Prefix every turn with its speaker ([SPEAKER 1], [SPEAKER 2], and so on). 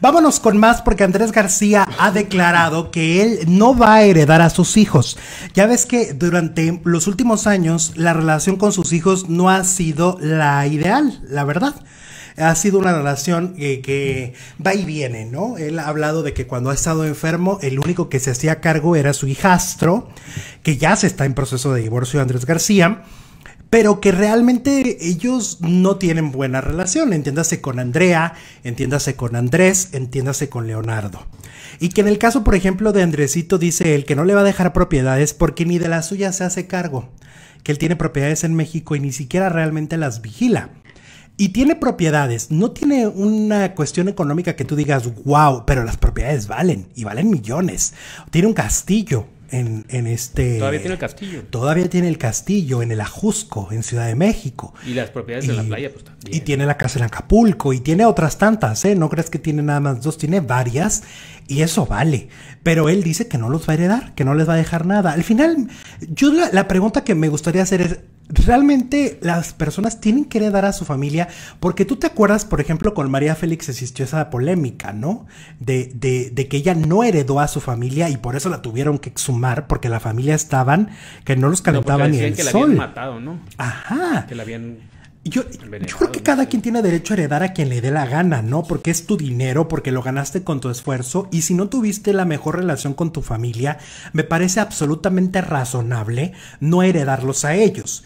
[SPEAKER 1] Vámonos con más porque Andrés García ha declarado que él no va a heredar a sus hijos. Ya ves que durante los últimos años la relación con sus hijos no ha sido la ideal, la verdad ha sido una relación eh, que, va y viene, ¿no? Él ha hablado de que cuando ha estado enfermo, el único que se hacía cargo era su hijastro, que ya se está en proceso de divorcio, Andrés García pero que realmente ellos no tienen buena relación. Entiéndase con Andrea, entiéndase con Andrés, entiéndase con Leonardo. Y que en el caso, por ejemplo, de Andresito, dice él que no le va a dejar propiedades porque ni de las suyas se hace cargo, que él tiene propiedades en México y ni siquiera realmente las vigila. Y tiene propiedades, no tiene una cuestión económica que tú digas, wow, pero las propiedades valen y valen millones. Tiene un castillo, en, este... Todavía
[SPEAKER 2] tiene el castillo.
[SPEAKER 1] Todavía tiene el castillo en el Ajusco, en Ciudad de México.
[SPEAKER 2] Y las propiedades de la playa, pues
[SPEAKER 1] también. Y tiene la casa en Acapulco, y tiene otras tantas, ¿eh? No crees que tiene nada más dos, tiene varias, y eso vale. Pero él dice que no los va a heredar, que no les va a dejar nada. Al final, yo la, la pregunta que me gustaría hacer es, realmente las personas tienen que heredar a su familia, porque tú te acuerdas, por ejemplo, con María Félix existió esa polémica, ¿no? De, de, que ella no heredó a su familia y por eso la tuvieron que exhumar, porque la familia estaban, que no los cantaban ni el sol.
[SPEAKER 2] Ajá.
[SPEAKER 1] yo, yo, creo que cada quien tiene derecho a heredar a quien le dé la gana, ¿no? Porque es tu dinero, porque lo ganaste con tu esfuerzo y si no tuviste la mejor relación con tu familia, me parece absolutamente razonable no heredarlos a ellos.